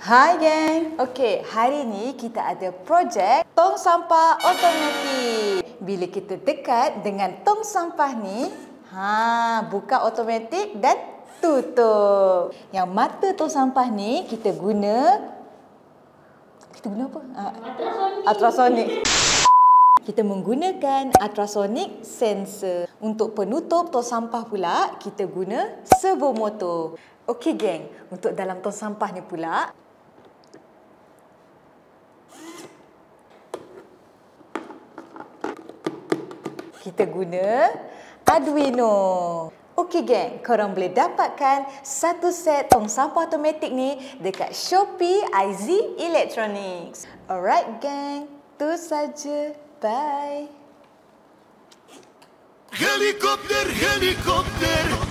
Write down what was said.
Hai geng. Okey, hari ni kita ada projek tong sampah otomatik. Bila kita dekat dengan tong sampah ni, ha, buka otomatik dan tutup. Yang mata tong sampah ni kita guna kita guna apa? Ha. Ultrasonic. Ultrasonic. Kita menggunakan ultrasonic sensor. Untuk penutup tong sampah pula, kita guna servo motor. Okey geng, untuk dalam tong sampah ni pula, kita guna Arduino. Okey geng, korang boleh dapatkan satu set tong sampah automatik ni dekat Shopee IZ Electronics. Alright geng, tu saja. Bye. Helicopter, helicopter.